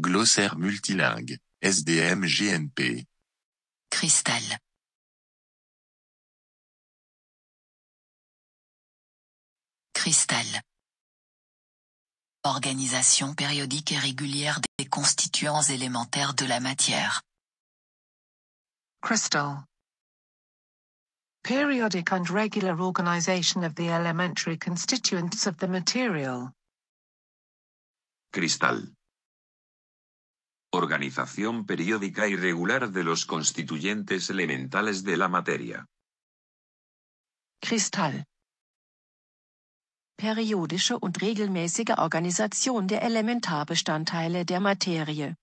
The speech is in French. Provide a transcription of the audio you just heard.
Glossaire multilingue, SDM GNP Cristal. Cristal. Organisation périodique et régulière des constituants élémentaires de la matière. Cristal. Periodic and regular organisation of the elementary constituents of the material. Cristal. Organización periódica y regular de los constituyentes elementales de la materia. Kristall. Periodische und regelmäßige Organisation der Elementarbestandteile der Materie.